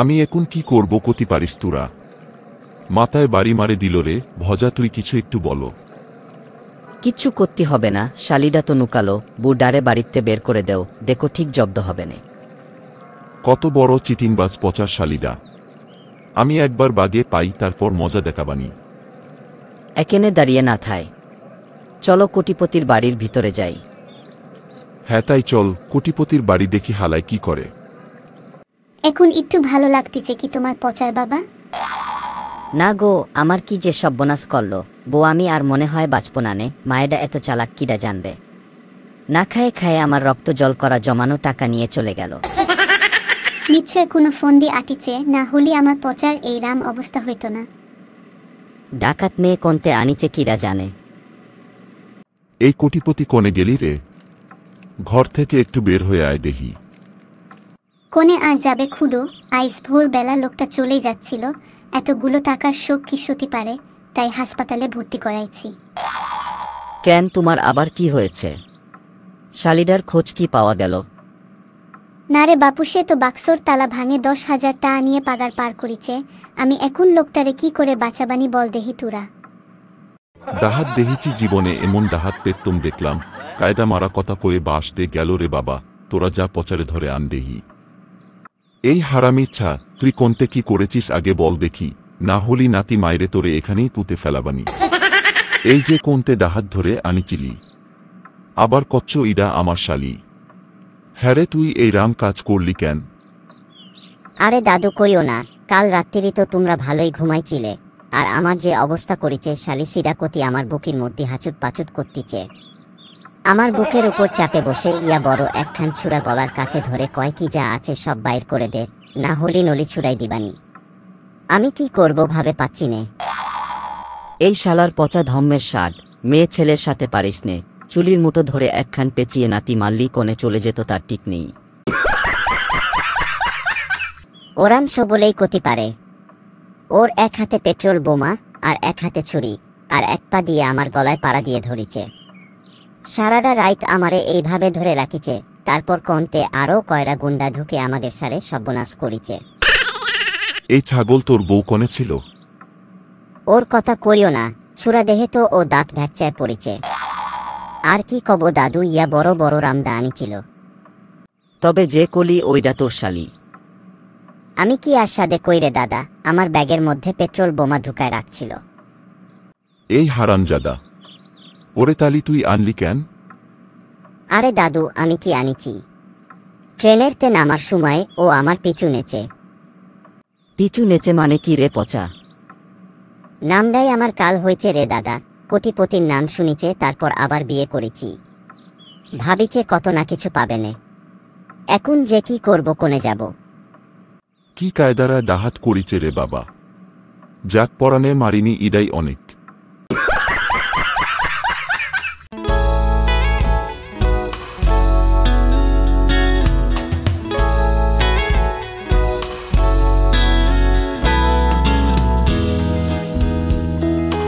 আমি এখন কি করব কতি পারিস তোরা মাথায় বাড়ি মারে দিল রে ভজা তুই কিছু একটু বলো কিচ্ছু করতে হবে না শালিডা তো নুকালো বুডারে বাড়িতে বের করে দেও দেখো ঠিক জব্দ হবে না কত বড় চিটিংবাজ পচার শালিডা আমি একবার বাগে পাই তারপর মজা দেখাবানি একেনে দাঁড়িয়ে না থায় চলো কোটিপতির বাড়ির ভিতরে যাই হ্যাঁ তাই চল কোটিপতির বাড়ি দেখি হালায় কি করে এখন একটু ভালো লাগতেছে কি তোমার পচার বাবা না গো আমার কি যে সব বোনাস করলো বউ আমি আর মনে হয় বাঁচব না নে মায়েরা এত চালাক কিডা জানবে না খায়ে খায়ে আমার রক্ত জল করা জমানো টাকা নিয়ে চলে গেল নিশ্চয় কোনো ফোন দিয়ে আটিছে না হলে আমার পচার এই রাম অবস্থা হইতো না ডাকাত মেয়ে কোনতে আনিছে কিরা জানে এই কোটিপতি কনে গেলি রে ঘর থেকে একটু বের হয়ে আয় দেহি কোনে আর যাবে খুদো আইস ভোরবেলা লোকটা চলেই যাচ্ছিল এতগুলো টাকার শোক কি সতি পারে তাই হাসপাতালে ভর্তি করাইছি কেন তোমার আবার কি হয়েছে শালিডার খোঁজ কি পাওয়া গেল না রে বাপু সে তো বাক্সর তালা ভাঙে দশ হাজার টা নিয়ে পাগার পার করিছে আমি এখন লোকটারে কি করে বাঁচাবানি বল দেহি তুরা ডাহাত দেহিছি জীবনে এমন ডাহাত পেত্তম দেখলাম কায়দা মারা কথা কয়ে বাসতে গেল রে বাবা তোরা যা পচারে ধরে আন দেহি এই হারামিচ্ছা তুই কোনতে কি করেছিস আগে বল দেখি না হলি নাতি মায়েরে তোরে এখানেই পুঁতে ফেলাবানি এই যে কোনতে ডাহাত ধরে চিলি আবার কচ্চ ইডা আমার শালি হ্যারে তুই এই রাম কাজ করলি কেন আরে দাদু কইও না কাল রাত্রি তো তোমরা ভালোই ঘুমাইছিলে আর আমার যে অবস্থা করেছে শালি কতি আমার বুকের মধ্যে হাঁচুট পাচুট করতেছে আমার বুকের উপর চাপে বসে ইয়া বড় একখান ছুড়া গলার কাছে ধরে কয় কি যা আছে সব বাইর করে দে না হলি নলি ছুড়াই দিবানি আমি কি করব ভাবে পাচ্ছি নে এই শালার পচা ধম্মের শার্ট মেয়ে ছেলের সাথে পারিস নে চুলির মুঠো ধরে একখান পেঁচিয়ে নাতি মাল্লি কোণে চলে যেত তার ঠিক নেই ওরান সবলেই কতি পারে ওর এক হাতে পেট্রোল বোমা আর এক হাতে ছুরি আর এক পা দিয়ে আমার গলায় পাড়া দিয়ে ধরিছে সারাটা রাইত আমারে এইভাবে ধরে রাখিছে তারপর কন্তে আরও কয়রা গুন্ডা ঢুকে আমাদের সারে সর্বনাশ করিছে এই ছাগল তোর বউ কনে ছিল ওর কথা কইও না ছুরা দেহে তো ও দাঁত ভ্যাকচায় পড়েছে আর কি কব দাদু ইয়া বড় বড় রামদা আনিছিল তবে যে কলি ওইটা তোর শালি আমি কি আর সাদে কইরে দাদা আমার ব্যাগের মধ্যে পেট্রোল বোমা ঢুকায় রাখছিল এই জাদা ওরে তালি তুই আনলি কেন আরে দাদু আমি কি আনিছি ট্রেনের তে নামার সময় ও আমার পিছু নেচে পিছু নেচে মানে কি রে পচা নামটাই আমার কাল হয়েছে রে দাদা কোটিপতির নাম শুনিছে তারপর আবার বিয়ে করেছি ভাবিছে কত না কিছু পাবে না এখন যে কি করব কোনে যাব কি কায়দারা ডাহাত করিছে রে বাবা যাক পরাণে মারিনি ইদাই অনেক